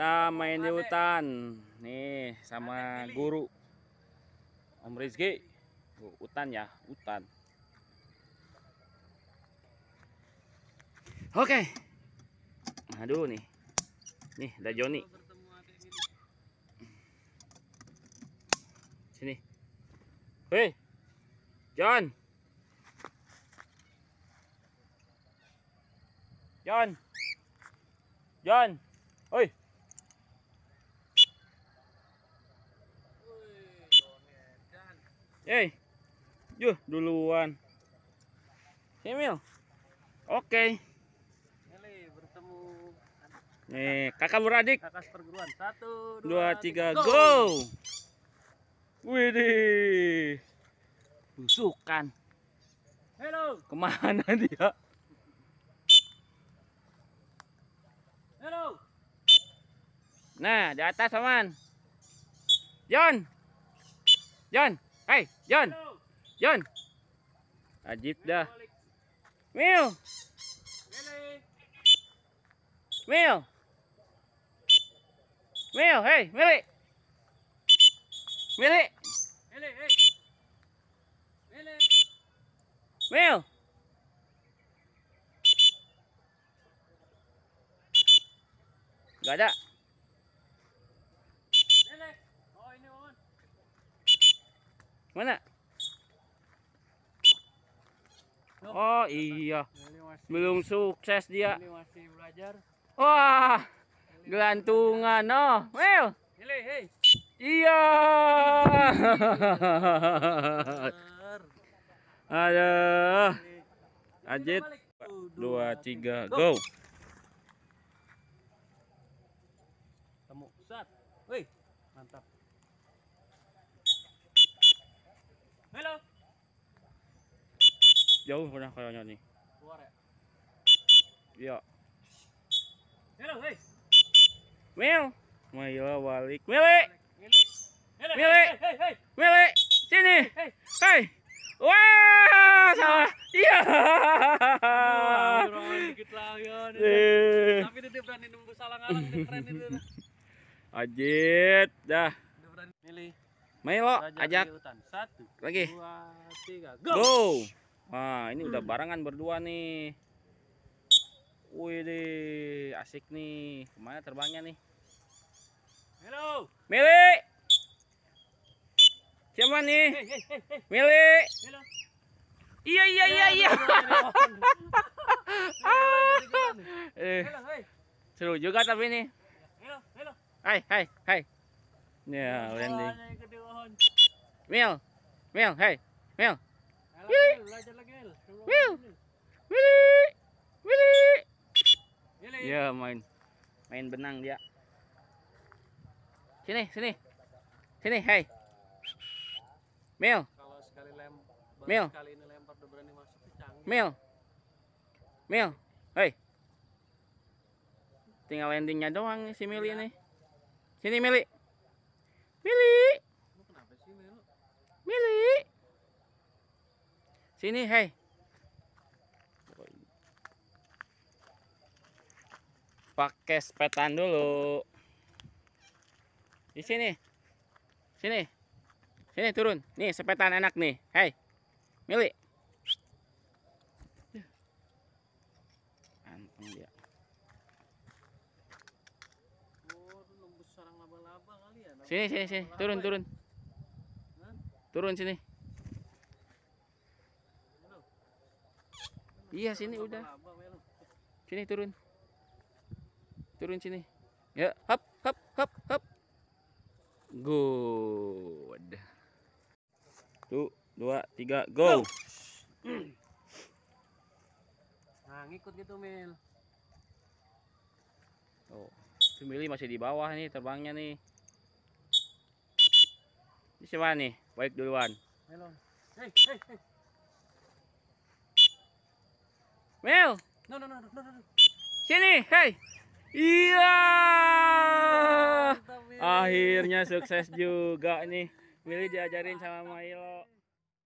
kita main di hutan nih sama guru Om Rizky hutan ya hutan oke okay. aduh nih nih ada Joni sini hei John John John oi Eh, yuk duluan. Emil. Oke. Okay. bertemu. Nih, kakak beradik. Kakak perguruan. Satu, dua, dua tiga, tiga, go. go. Widih. Busukan. Hello. Kemana dia? Hello. Nah, di atas, teman. John. John. À, hey, John. John. Ajib dah. Meow. Meow. Meow, hey, Millie. Millie. Millie, hey. Millie. Meow. Gọi đó. Mana? Oh iya. Belum sukses dia. Wah. Gelantungan oh. Well. Iya. Ada. Ajit. Dua, tiga, go. Temu. Sat. Wih, mantap. jauh pernah kayaknya nih. Keluar ya? Iya. Hello, hey. Mel. Maila balik. Mele. Mele. Mele. Sini. hey. Wah, salah. Iya. Oh, eh. Ajit, dah. Milih. Melo, ajak. Satu, lagi. Dua, tiga, go. go. Wah, ini udah hmm. barengan berdua nih. Wih deh, asik nih. Kemana terbangnya nih? Halo. Mili. Siapa nih? Hey, hey, hey. Mili. Halo. Iya iya iya iya. eh. Seru juga tapi nih. Halo, halo. Hai, hai, hai. Ya, landing. Mil. Mil, hai. Mil. Ya main main benang dia. Sini, sini. Sini, hai. Mil. Mil. Mil. Mil. Hei. Tinggal landingnya doang si Mili ini. Sini Mili. Sini, hei. Pakai sepetan dulu. Di sini. Sini. Sini turun. Nih, sepetan enak nih. Hei. milih Anteng dia. Sini, sini, sini. Turun, turun. Turun sini. Iya sini udah. Sini turun. Turun sini. Ya, hop hop hop hop. Good. Tuh, dua, tiga, go. Nah, ngikut gitu, Mil. Oh, si Mili masih di bawah nih terbangnya nih. Ini siapa nih? Baik duluan. Halo. Hey, hey, hey. Mel. No, no, no, no, no, no. Sini, hei. Iya. Akhirnya sukses juga nih. Willy diajarin sama Milo.